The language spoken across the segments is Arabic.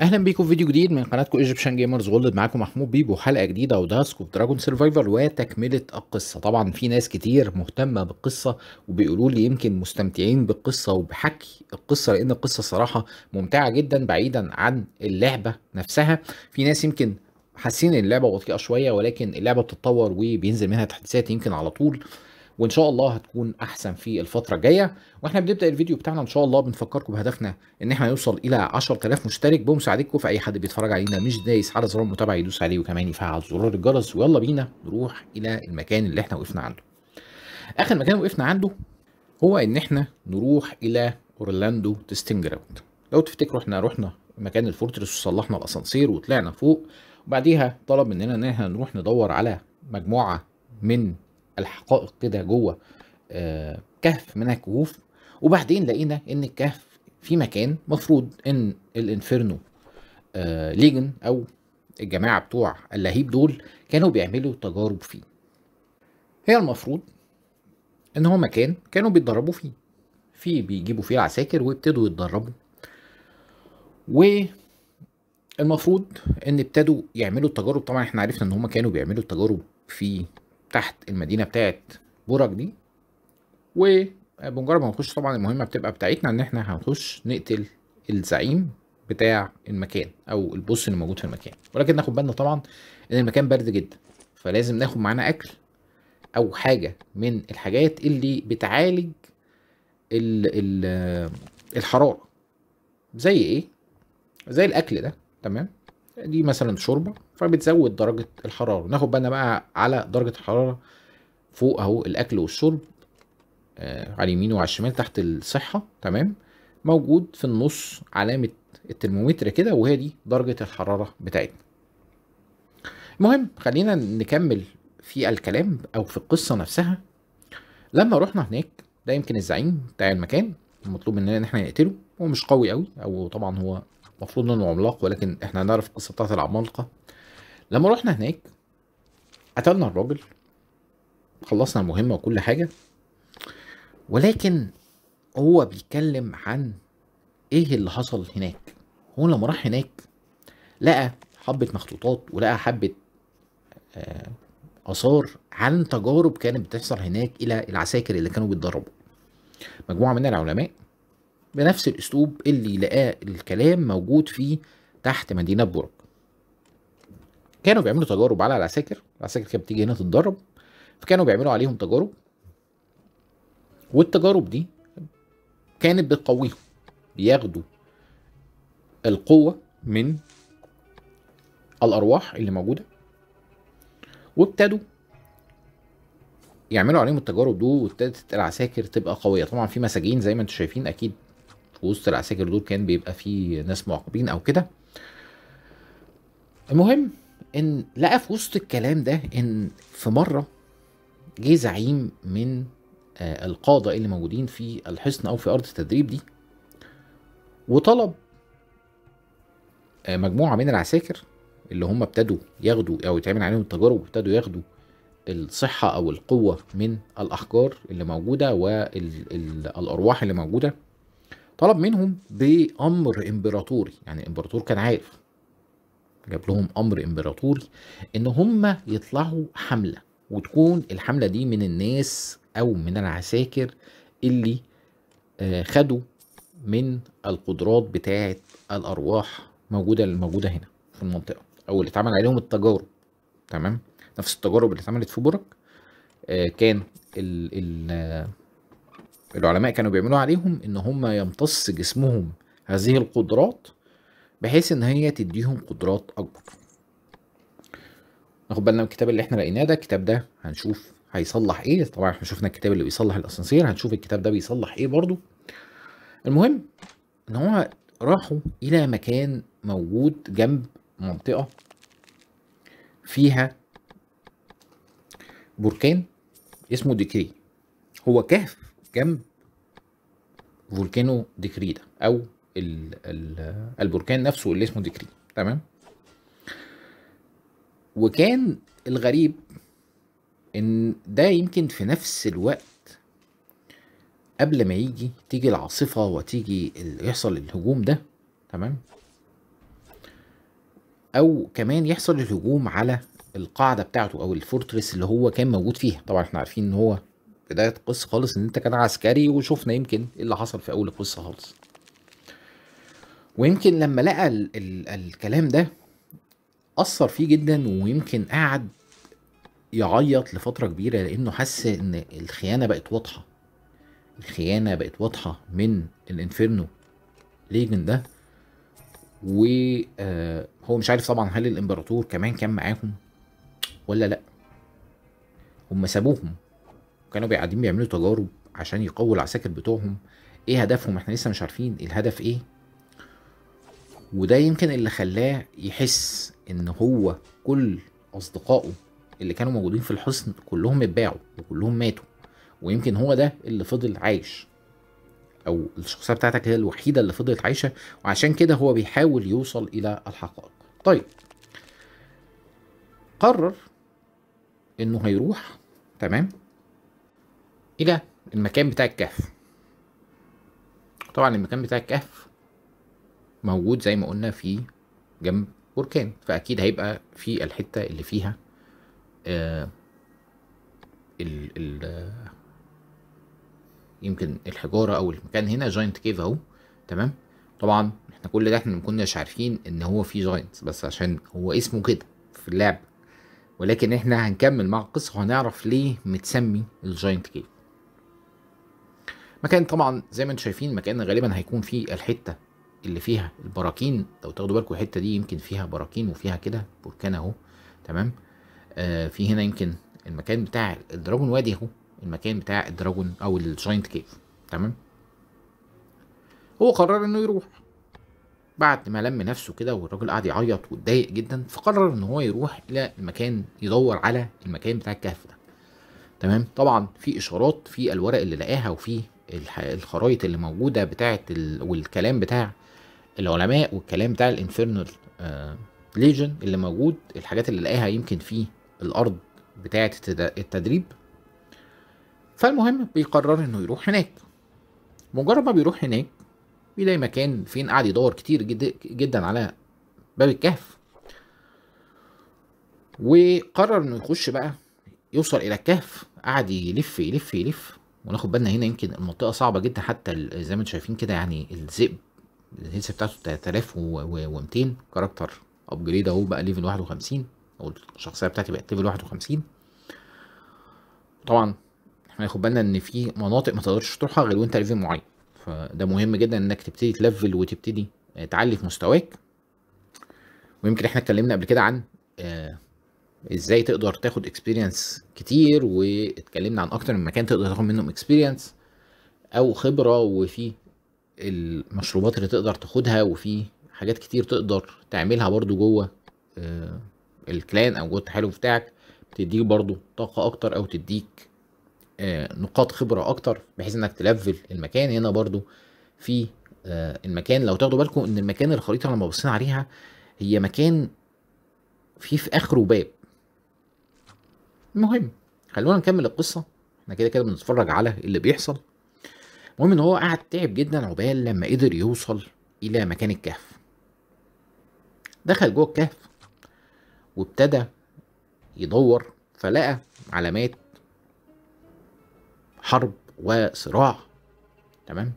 اهلا بيكم في فيديو جديد من قناتكم ايجيبشن جيمرز غولد معاكم محمود بيبو وحلقه جديده وداسك اوف دراجون سرفايفر وتكمله القصه طبعا في ناس كتير مهتمه بالقصه وبيقولوا لي يمكن مستمتعين بالقصه وبحكي القصه لان القصه صراحه ممتعه جدا بعيدا عن اللعبه نفسها في ناس يمكن حاسين اللعبه بطيئه شويه ولكن اللعبه بتتطور وبينزل منها تحديثات يمكن على طول وان شاء الله هتكون احسن في الفتره الجايه واحنا بنبدا الفيديو بتاعنا ان شاء الله بنفكركم بهدفنا ان احنا نوصل الى 10000 مشترك بمساعدتكم في اي حد بيتفرج علينا مش دايس على زرار المتابعه يدوس عليه وكمان يفعل زرار الجرس ويلا بينا نروح الى المكان اللي احنا وقفنا عنده اخر مكان وقفنا عنده هو ان احنا نروح الى اورلاندو تيستنج جراوند لو تفتكروا احنا رحنا مكان الفورترس وصلحنا الاسانسير وطلعنا فوق وبعديها طلب مننا ان احنا نروح ندور على مجموعه من الحقائق كده جوه آه، كهف من الكهوف وبعدين لقينا ان الكهف في مكان مفروض ان الانفيرنو آه، ليجن او الجماعه بتوع اللهيب دول كانوا بيعملوا تجارب فيه هي المفروض ان هو مكان كانوا بيتدربوا فيه في بيجيبوا فيه العساكر وابتدوا يتدربوا و المفروض ان ابتدوا يعملوا التجارب طبعا احنا عرفنا ان هم كانوا بيعملوا التجارب في تحت المدينه بتاعت برج دي وبمجرد ما نخش طبعا المهمه بتبقى بتاعتنا ان احنا هنخش نقتل الزعيم بتاع المكان او البوس اللي موجود في المكان ولكن ناخد بالنا طبعا ان المكان برد جدا فلازم ناخد معانا اكل او حاجه من الحاجات اللي بتعالج الـ الـ الحراره زي ايه زي الاكل ده تمام دي مثلا شوربه فبتزود درجه الحراره ناخد بالنا بقى على درجه الحراره فوق اهو الاكل والشرب آه على اليمين وعلى الشمال تحت الصحه تمام موجود في النص علامه الترمومتر كده وهي دي درجه الحراره بتاعتنا المهم خلينا نكمل في الكلام او في القصه نفسها لما رحنا هناك ده يمكن الزعيم بتاع المكان المطلوب مننا ان احنا نقتله هو مش قوي قوي او طبعا هو المفروض انه عملاق ولكن احنا هنعرف القصه بتاعت العمالقه لما رحنا هناك قتلنا الراجل خلصنا المهمه وكل حاجه ولكن هو بيتكلم عن ايه اللي حصل هناك هو لما راح هناك لقى حبه مخطوطات ولقى حبه آه، اثار عن تجارب كانت بتحصل هناك الى العساكر اللي كانوا بيتدربوا مجموعه من العلماء بنفس الاسلوب اللي لقاه الكلام موجود فيه تحت مدينه برج كانوا بيعملوا تجارب على العساكر العساكر كانت بتيجي هنا تتدرب فكانوا بيعملوا عليهم تجارب والتجارب دي كانت بتقويهم بياخدوا القوه من الارواح اللي موجوده وابتدوا يعملوا عليهم التجارب دول وابتدت العساكر تبقى قويه طبعا في مساجين زي ما انتم شايفين اكيد وسط العساكر دول كان بيبقى فيه ناس معاقبين او كده المهم ان لقى في وسط الكلام ده ان في مره جه زعيم من آه القاده اللي موجودين في الحصن او في ارض التدريب دي وطلب آه مجموعه من العساكر اللي هم ابتدوا ياخدوا او يتعمل عليهم التجارب وابتدوا ياخدوا الصحه او القوه من الاحجار اللي موجوده والارواح اللي موجوده طلب منهم بأمر إمبراطوري يعني الإمبراطور كان عارف جاب لهم أمر إمبراطوري إن هم يطلعوا حملة وتكون الحملة دي من الناس أو من العساكر اللي آه، خدوا من القدرات بتاعة الأرواح موجودة الموجودة هنا في المنطقة أو اللي اتعمل عليهم التجارب تمام نفس التجارب اللي اتعملت في برك آه، كان ال ال العلماء كانوا بيعملوا عليهم ان هم يمتص جسمهم هذه القدرات بحيث ان هي تديهم قدرات اكبر ناخد بالنا من الكتاب اللي احنا لقيناه ده الكتاب ده هنشوف هيصلح ايه طبعا احنا شفنا الكتاب اللي بيصلح الاسانسير هنشوف الكتاب ده بيصلح ايه برضو المهم ان هو راحوا الى مكان موجود جنب منطقه فيها بركان اسمه ديكري هو كهف جنب فولكانو ديكريدا او الـ الـ البركان نفسه اللي اسمه ديكري تمام وكان الغريب ان ده يمكن في نفس الوقت قبل ما يجي تيجي العاصفة وتيجي يحصل الهجوم ده تمام او كمان يحصل الهجوم على القاعدة بتاعته او الفورتريس اللي هو كان موجود فيها طبعا احنا عارفين ان هو بدايه القصه خالص ان انت كان عسكري وشفنا يمكن ايه اللي حصل في اول القصه خالص ويمكن لما لقى ال ال الكلام ده اثر فيه جدا ويمكن قعد يعيط لفتره كبيره لانه حس ان الخيانه بقت واضحه الخيانه بقت واضحه من الانفيرنو ليجن ده وهو آه، مش عارف طبعا هل الامبراطور كمان كان معاهم ولا لا هم سابوهم كانوا قاعدين بيعملوا تجارب عشان يقووا العساكر بتوعهم ايه هدفهم احنا لسه مش عارفين الهدف ايه وده يمكن اللي خلاه يحس ان هو كل اصدقائه اللي كانوا موجودين في الحصن كلهم اتباعوا وكلهم ماتوا ويمكن هو ده اللي فضل عايش او الشخصيه بتاعتك هي الوحيده اللي فضلت عايشه وعشان كده هو بيحاول يوصل الى الحقائق طيب قرر انه هيروح تمام الى المكان بتاع الكهف طبعا المكان بتاع الكهف موجود زي ما قلنا في جنب بركان فاكيد هيبقى في الحته اللي فيها آه ال ال يمكن الحجاره او المكان هنا جاينت كيف اهو تمام طبعا احنا كل ده احنا ما كناش عارفين ان هو في جاينت بس عشان هو اسمه كده في اللعبه ولكن احنا هنكمل مع القصه وهنعرف ليه متسمي الجاينت كيف مكان طبعا زي ما انتم شايفين مكان غالبا هيكون فيه الحته اللي فيها البراكين لو تاخدوا بالكم الحته دي يمكن فيها براكين وفيها كده بركان اهو تمام آه في هنا يمكن المكان بتاع الدراجون وادي اهو المكان بتاع الدراجون او الجاينت كيف تمام هو قرر انه يروح بعد ما لم نفسه كده والراجل قعد يعيط واتضايق جدا فقرر ان هو يروح الى المكان يدور على المكان بتاع الكهف ده تمام طبعا في اشارات في الورق اللي لقاها وفي الخرايط اللي موجوده بتاعه والكلام بتاع العلماء والكلام بتاع الانفيرنال آه، ليجن اللي موجود الحاجات اللي لقاها يمكن في الارض بتاعه التدريب فالمهم بيقرر انه يروح هناك مجرد ما بيروح هناك بيلاقي مكان فين قاعد يدور كتير جدا جدا على باب الكهف وقرر انه يخش بقى يوصل الى الكهف قعد يلف يلف يلف وناخد بالنا هنا يمكن المنطقه صعبه جدا حتى زي ما انتم شايفين كده يعني الذئب الهيلث بتاعته 3200 كاركتر ابجريد اهو بقى ليفل 51 او الشخصيه بتاعتي بقت ليفل 51 طبعا احنا ناخد بالنا ان في مناطق ما تقدرش تروحها غير وانت ليفل معين فده مهم جدا انك تبتدي تلفل وتبتدي تعلي في مستواك ويمكن احنا اتكلمنا قبل كده عن آه ازاي تقدر تاخد اكسبيرينس كتير واتكلمنا عن اكتر من مكان تقدر تاخد منهم اكسبيرينس او خبره وفي المشروبات اللي تقدر تاخدها وفي حاجات كتير تقدر تعملها برضو جوه آه، الكلان او جوه التحالف بتاعك بتديك برضو طاقه اكتر او تديك آه، نقاط خبره اكتر بحيث انك تلفل المكان هنا برضو في آه، المكان لو تاخدوا بالكم ان المكان الخريطه لما بصينا عليها هي مكان فيه في اخره باب المهم خلونا نكمل القصه احنا كده كده بنتفرج على اللي بيحصل المهم ان هو قعد تعب جدا عقبال لما قدر يوصل الى مكان الكهف دخل جوه الكهف وابتدى يدور فلقى علامات حرب وصراع تمام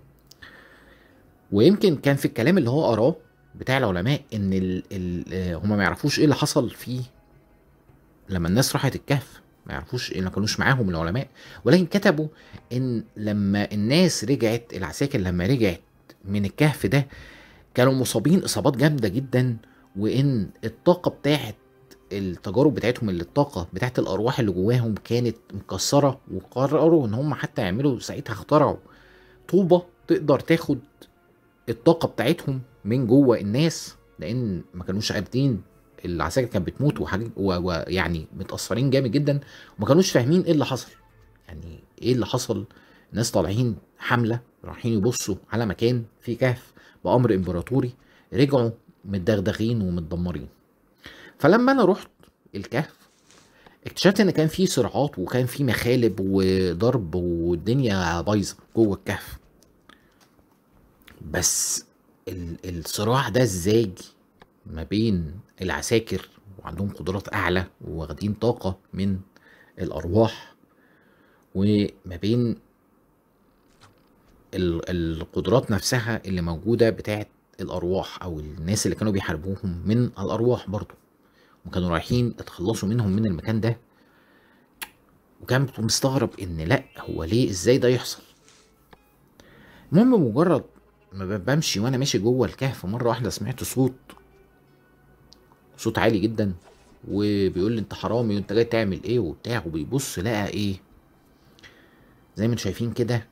ويمكن كان في الكلام اللي هو قراه بتاع العلماء ان ال آه، هما ما يعرفوش ايه اللي حصل فيه لما الناس راحت الكهف ما يعرفوش ما كانوش معاهم العلماء ولكن كتبوا ان لما الناس رجعت العساكر لما رجعت من الكهف ده كانوا مصابين اصابات جامده جدا وان الطاقه بتاعت التجارب بتاعتهم اللي الطاقه بتاعت الارواح اللي جواهم كانت مكسره وقرروا ان هم حتى يعملوا ساعتها اخترعوا طوبه تقدر تاخد الطاقه بتاعتهم من جوه الناس لان ما كانوش قادرين العساكر كانت بتموت ويعني متاثرين جامد جدا وما كانوش فاهمين ايه اللي حصل يعني ايه اللي حصل ناس طالعين حمله رايحين يبصوا على مكان في كهف بامر امبراطوري رجعوا متدغدغين ومتدمرين فلما انا رحت الكهف اكتشفت ان كان في صراعات وكان في مخالب وضرب والدنيا بايظه جوه الكهف بس الصراع ده ازاي ما بين العساكر وعندهم قدرات اعلى وواخدين طاقه من الارواح وما بين القدرات نفسها اللي موجوده بتاعه الارواح او الناس اللي كانوا بيحاربوهم من الارواح برضو وكانوا رايحين اتخلصوا منهم من المكان ده وكان مستغرب ان لا هو ليه ازاي ده يحصل المهم مجرد ما بمشي وانا ماشي جوه الكهف مره واحده سمعت صوت صوت عالي جدا وبيقول لي انت حرامي وانت جاي تعمل ايه وبتاع وبيبص لقى ايه زي ما انتم شايفين كده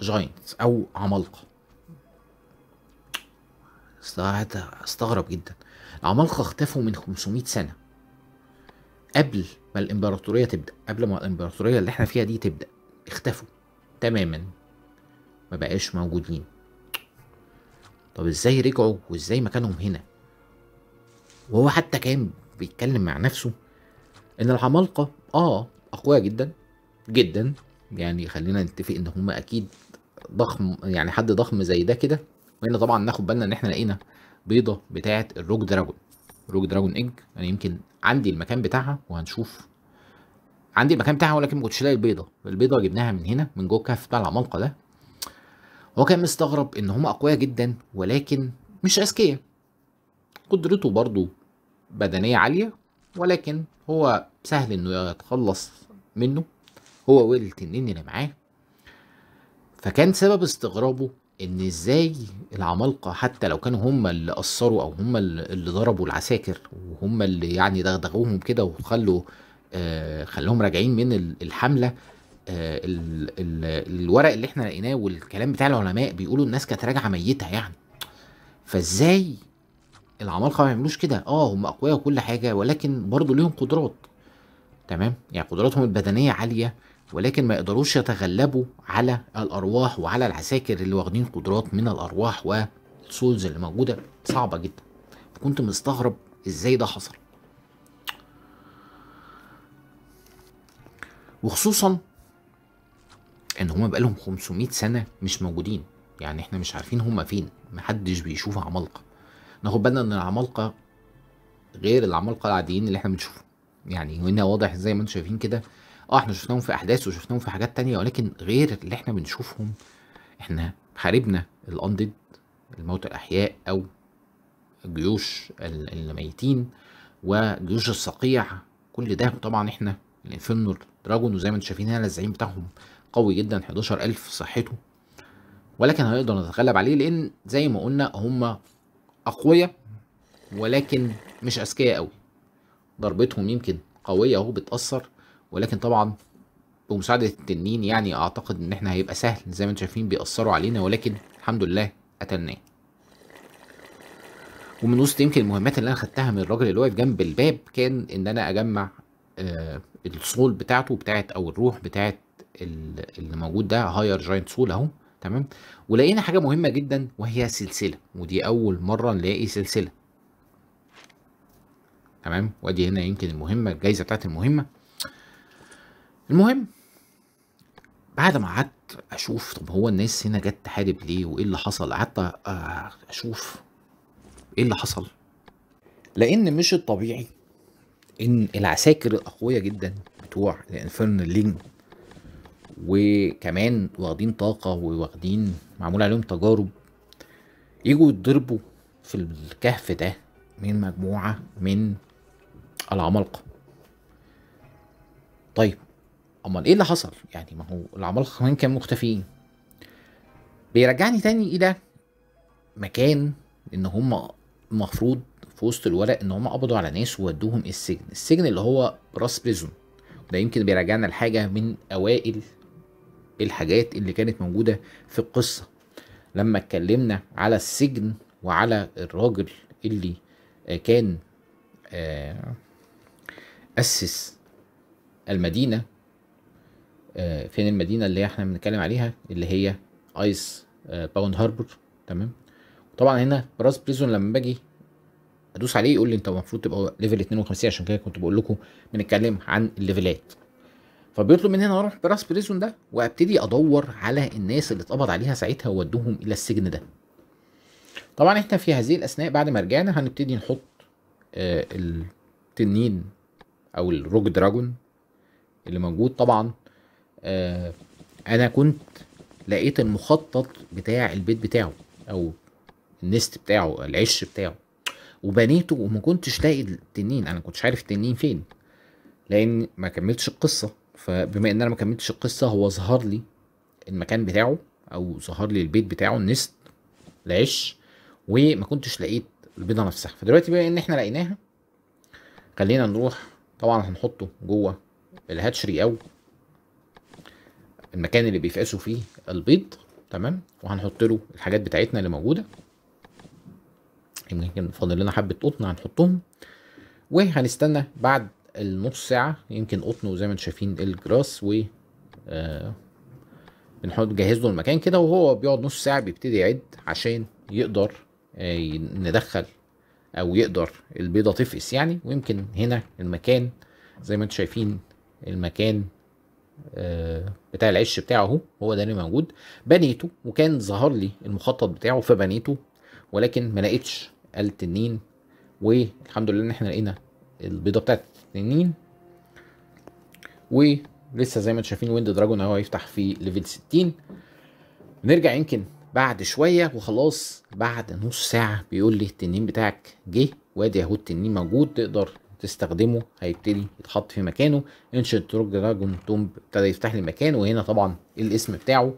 جاينتس او عمالقه استغرب جدا العمالقه اختفوا من 500 سنه قبل ما الامبراطوريه تبدا قبل ما الامبراطوريه اللي احنا فيها دي تبدا اختفوا تماما ما بقاش موجودين طب ازاي رجعوا وازاي مكانهم هنا وهو حتى كان بيتكلم مع نفسه ان العمالقه اه اقوياء جدا جدا يعني خلينا نتفق ان هم اكيد ضخم يعني حد ضخم زي ده كده وان طبعا ناخد بالنا ان احنا لقينا بيضه بتاعه الروك دراجون روك دراجون ايج انا يمكن عندي المكان بتاعها وهنشوف عندي المكان بتاعها ولكن ما كنتش لاقي البيضه البيضه جبناها من هنا من جوه الكهف بتاع العمالقه ده هو كان مستغرب ان هم اقوياء جدا ولكن مش اذكياء قدرته برضه بدنية عالية ولكن هو سهل انه يتخلص منه هو والتنين اللي معاه فكان سبب استغرابه ان ازاي العمالقه حتى لو كانوا هم اللي قصروا او هم اللي ضربوا العساكر وهم اللي يعني دغدغوهم كده وخلوا آه خلوهم راجعين من الحمله آه الـ الـ الورق اللي احنا لقيناه والكلام بتاع العلماء بيقولوا الناس كانت راجعه ميته يعني فازاي العمالقه ما بيعملوش كده اه هم اقوياء وكل حاجه ولكن برضه ليهم قدرات تمام يعني قدراتهم البدنيه عاليه ولكن ما يقدروش يتغلبوا على الارواح وعلى العساكر اللي واخدين قدرات من الارواح والسولز اللي موجوده صعبه جدا كنت مستغرب ازاي ده حصل وخصوصا ان هما بقالهم 500 سنه مش موجودين يعني احنا مش عارفين هما فين محدش بيشوف عمالقه ناخد بالنا ان العمالقه غير العمالقه العاديين اللي احنا بنشوفهم يعني وهنا واضح زي ما انتم شايفين كده اه احنا شفناهم في احداث وشفناهم في حاجات تانية ولكن غير اللي احنا بنشوفهم احنا حاربنا الاندد الموتى الاحياء او جيوش الميتين وجيوش الصقيع كل ده طبعا احنا الانفيرنور دراجون وزي ما انتم شايفين هنا الزعيم بتاعهم قوي جدا 11000 صحته ولكن هنقدر نتغلب عليه لان زي ما قلنا هم اقوياء ولكن مش اذكياء قوي ضربتهم يمكن قويه اهو بتاثر ولكن طبعا بمساعده التنين يعني اعتقد ان احنا هيبقى سهل زي ما انتم شايفين بيأثروا علينا ولكن الحمد لله قتلناه ومن وسط يمكن المهمات اللي انا خدتها من الراجل اللي واقف جنب الباب كان ان انا اجمع آه السول بتاعته بتاعت او الروح بتاعت اللي موجود ده هاير جاينت سول اهو تمام ولقينا حاجه مهمه جدا وهي سلسله ودي اول مره نلاقي سلسله تمام وادي هنا يمكن المهمه الجايزه بتاعت المهمه المهم بعد ما قعدت اشوف طب هو الناس هنا جت تحارب ليه وايه اللي حصل قعدت آه، اشوف ايه اللي حصل لان مش الطبيعي ان العساكر الاقوياء جدا بتوع الانفيرنال لينج وكمان واخدين طاقة وواخدين معمول عليهم تجارب يجوا يضربوا في الكهف ده من مجموعة من العمالقة طيب امال ايه اللي حصل يعني ما هو العمالقة كمان كانوا مختفيين بيرجعني تاني الى مكان ان هم المفروض في وسط الورق ان هم قبضوا على ناس وودوهم السجن السجن اللي هو راس بريزون ده يمكن بيرجعنا لحاجة من اوائل الحاجات اللي كانت موجودة في القصة لما اتكلمنا على السجن وعلى الراجل اللي كان آه، أسس المدينة آه، فين المدينة اللي احنا بنتكلم عليها اللي هي ايس آه، باوند هاربر تمام طبعا هنا براس بريزون لما باجي ادوس عليه يقول لي انت المفروض تبقى ليفل 52 عشان كده كنت بقول لكم بنتكلم عن الليفلات فبيطلب من هنا اروح براس بريزون ده وابتدي ادور على الناس اللي اتقبض عليها ساعتها وودوهم الى السجن ده طبعا احنا في هذه الاثناء بعد ما رجعنا هنبتدي نحط آه التنين او الروج دراجون اللي موجود طبعا آه انا كنت لقيت المخطط بتاع البيت بتاعه او النست بتاعه العش بتاعه وبنيته وما كنتش لاقي التنين انا كنتش عارف التنين فين لان ما كملتش القصه فبما ان انا ما كملتش القصه هو ظهر لي المكان بتاعه او ظهر لي البيت بتاعه النست العش وما كنتش لقيت البيضه نفسها فدلوقتي بما ان احنا لقيناها خلينا نروح طبعا هنحطه جوه الهاتشري او المكان اللي بيفقسوا فيه البيض تمام وهنحط له الحاجات بتاعتنا اللي موجوده يمكن فاضل لنا حبه قطن هنحطهم وهنستنى بعد النص ساعه يمكن قطنه زي ما انتم شايفين الجراس و آه، بنحاول نجهز له المكان كده وهو بيقعد نص ساعه بيبتدي يعد عشان يقدر آه، ندخل او يقدر البيضه تفقس يعني ويمكن هنا المكان زي ما انتم شايفين المكان آه، بتاع العش بتاعه اهو هو ده اللي موجود بنيته وكان ظهر لي المخطط بتاعه فبنيته ولكن ما لقيتش التنين والحمد لله ان احنا لقينا البيضه بتاعت تنين ولسه زي ما انتم شايفين ويند دراجون اهو هيفتح في ليفل 60 نرجع يمكن بعد شويه وخلاص بعد نص ساعه بيقول لي التنين بتاعك جه وادي اهو التنين موجود تقدر تستخدمه هيبتدي يتحط في مكانه انشنت روج دراجون تومب ابتدى يفتح لي مكانه وهنا طبعا الاسم بتاعه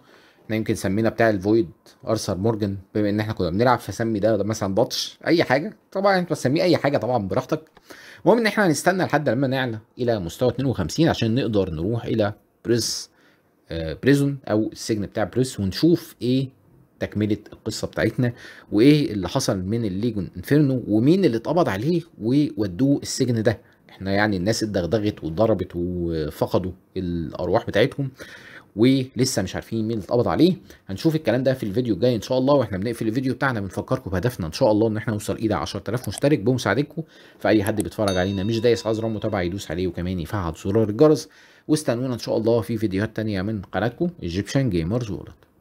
احنا يمكن سمينا بتاع الفويد ارثر مورجن بما ان احنا كنا بنلعب فسمي ده, ده مثلا بطش اي حاجه طبعا انت بتسميه اي حاجه طبعا براحتك المهم ان احنا هنستنى لحد لما نعلى الى مستوى 52 عشان نقدر نروح الى بريس آه، بريزون او السجن بتاع بريس ونشوف ايه تكمله القصه بتاعتنا وايه اللي حصل من الليجون انفيرنو ومين اللي اتقبض عليه وودوه السجن ده احنا يعني الناس اتدغدغت واتضربت وفقدوا الارواح بتاعتهم ولسه مش عارفين مين اتقبض عليه هنشوف الكلام ده في الفيديو الجاي ان شاء الله واحنا بنقفل الفيديو بتاعنا بنفكركم بهدفنا ان شاء الله ان احنا نوصل ايدي 10000 مشترك بمساعدتكم فاي حد بيتفرج علينا مش دايس على زرار المتابعه يدوس عليه وكمان يفعل زرار الجرس واستنونا ان شاء الله في فيديوهات تانية من قناتكم ايجيبشن جيمرز وورلد